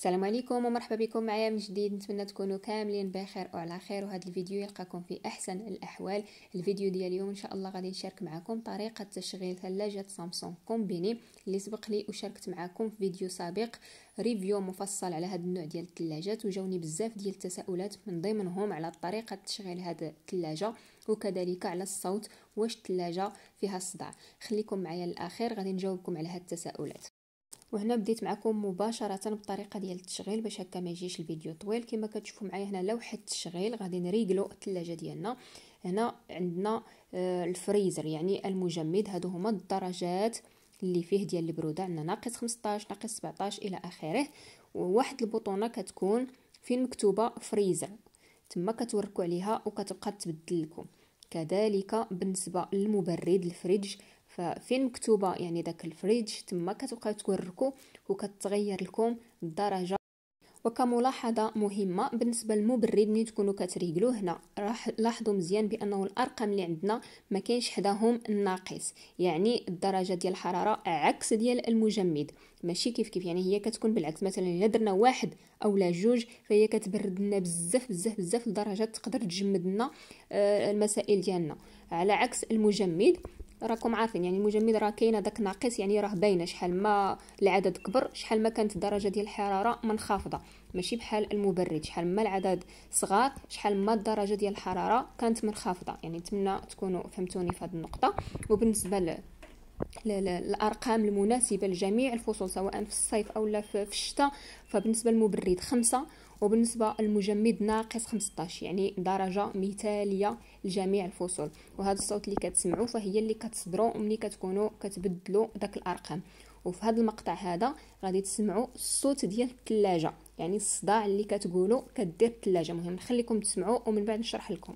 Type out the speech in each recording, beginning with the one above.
السلام عليكم ومرحبا بكم معايا من جديد نتمنى تكونوا كاملين بخير وعلى خير وهذا الفيديو يلقاكم في احسن الاحوال الفيديو ديال اليوم ان شاء الله غادي نشارك معكم طريقه تشغيل ثلاجه سامسونج كومبيني اللي سبق لي وشاركت معكم في فيديو سابق ريفيو مفصل على هذا النوع ديال الثلاجات وجاوني بزاف ديال التساؤلات من ضمنهم على طريقه تشغيل هذا الثلاجه وكذلك على الصوت واش الثلاجه فيها الصداع خليكم معايا للاخير غادي نجاوبكم على هاد التساؤلات وهنا بديت معكم مباشره بطريقه ديال التشغيل باش هكا ما يجيش الفيديو طويل كما كتشوفوا معايا هنا لوحه التشغيل غادي نريقلو الثلاجه ديالنا هنا عندنا آه، الفريزر يعني المجمد هادو هما الدرجات اللي فيه ديال البروده عندنا ناقص 15 ناقص 17 الى اخره وواحد البطونه كتكون فين مكتوبه فريزر تما كتوركو عليها وكتبقى تبدل لكم كذلك بالنسبه للمبرد الفريج ففين مكتوبه يعني داك الفريج تما كتبقاو توركو وكتغير لكم الدرجه وكملاحظة مهمة بالنسبة للمبرد ملي تكونوا كتريقلو هنا راح لاحظوا مزيان بأنه الأرقام اللي عندنا ما كاينش حداهم الناقص يعني الدرجة ديال الحرارة عكس ديال المجمد ماشي كيف كيف يعني هي كتكون بالعكس مثلا الا درنا واحد اولا جوج فهي كتبرد لنا بزاف بزاف بزاف لدرجه تقدر تجمد لنا آه، المسائل ديالنا على عكس المجمد راكم عارفين يعني المجمد راه كاينه داك ناقص يعني راه باينه شحال ما العدد كبر شحال ما كانت الدرجه ديال الحراره منخفضه ماشي بحال المبرد شحال ما العدد صغار شحال ما الدرجه ديال الحراره كانت منخفضه يعني نتمنى تكونوا فهمتوني في هذه النقطه وبالنسبه الارقام المناسبه لجميع الفصول سواء في الصيف او في الشتاء فبالنسبه للمبرد خمسة وبالنسبه للمجمد ناقص 15 يعني درجه مثاليه لجميع الفصول وهذا الصوت اللي كتسمعوا فهي اللي كتصدروا ملي كتكونوا كتبدلوا داك الارقام وفي هذا المقطع هذا غادي تسمعوا الصوت ديال الثلاجه يعني الصداع اللي كتقولوا كدير الثلاجه مهم نخليكم تسمعوا ومن بعد نشرح لكم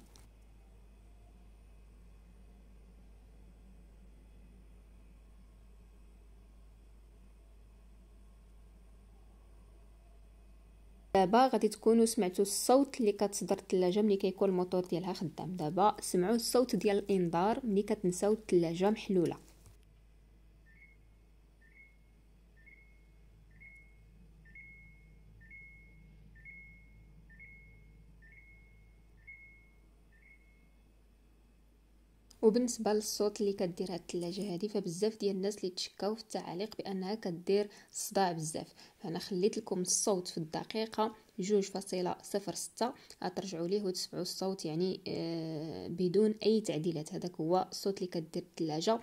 دابا غادي تكونوا سمعتوا الصوت اللي كتصدر الثلاجه ملي كيكون الموتور ديالها خدام دابا سمعوا الصوت ديال الانذار ملي كتنساو الثلاجه محلوله وبالنسبه للصوت اللي كدير هاد الثلاجه هادي فبزاف ديال الناس اللي تشكاو في التعاليق بانها كدير صداع بزاف فانا خليت لكم الصوت في الدقيقه جوج فاصلة صفر ستة غترجعوا ليه وتسمعوا الصوت يعني آه بدون اي تعديلات هذاك هو الصوت اللي كدير الثلاجه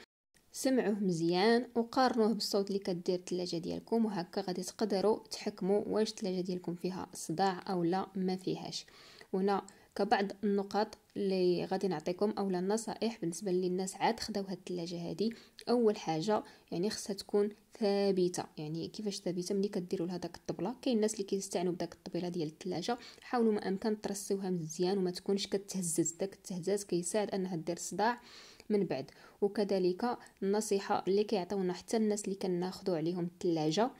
سمعوه مزيان وقارنوه بالصوت اللي كدير الثلاجه ديالكم وهكا غادي تقدروا تحكموا واش الثلاجه ديالكم فيها صداع او لا ما فيهاش وهنا كبعض النقاط اللي غادي نعطيكم اولا النصائح بالنسبه للناس عاد خداو هاد الثلاجه هادي اول حاجه يعني خصها تكون ثابته يعني كيفاش ثابته ملي كديروا لها داك الطبله كاين الناس اللي كيستعنوا بداك الطبيله ديال الثلاجه حاولوا ما امكن ترسيوها مزيان وما تكونش كتهزز داك التهزاز كيساعد انها دير صداع من بعد وكذلك النصيحه اللي كيعطيونا حتى الناس اللي كناخذوا عليهم الثلاجه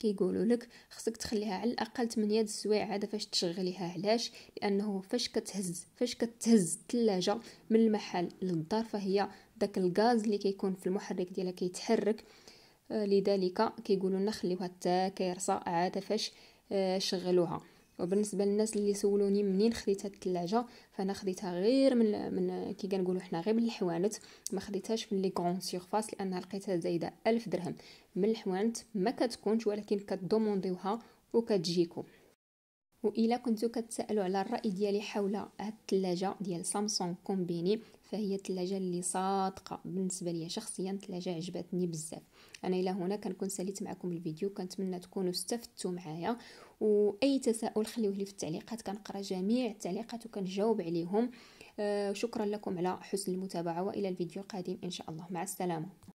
كيقولوا لك خصك تخليها على الاقل 8 د السوايع عاد فاش تشغليها علاش لانه فاش كتهز فاش كتهز الثلاجه من المحل للدار فهي داك الغاز اللي كيكون في المحرك ديالها كيتحرك آه، لذلك كيقولوا لنا خليوها حتى كيرصا عاد فاش آه، شغلوها وبالنسبه للناس اللي سولوني منين خديت هاد الثلاجه فانا خديتها غير من من كي كنقولوا حنا غير من الحوانت ما خديتهاش من لي كرون سيرفاس لانها لقيتها زايده ألف درهم من الحوانت ما كتكونش ولكن كدومونديوها وكتجيكم وإلا كنتو كتسألوا على الرأي ديالي حول هاد الثلاجة ديال سامسونج كومبيني فهي تلاجة اللي صادقه بالنسبه لي شخصيا تلاجة عجبتني بزاف انا الى هنا كنكون ساليت معكم الفيديو كنتمنى تكونوا استفدتوا معايا واي تساؤل خليوه لي في التعليقات كنقرا جميع التعليقات وكنجاوب عليهم آه شكرا لكم على حسن المتابعه والى الفيديو القادم ان شاء الله مع السلامه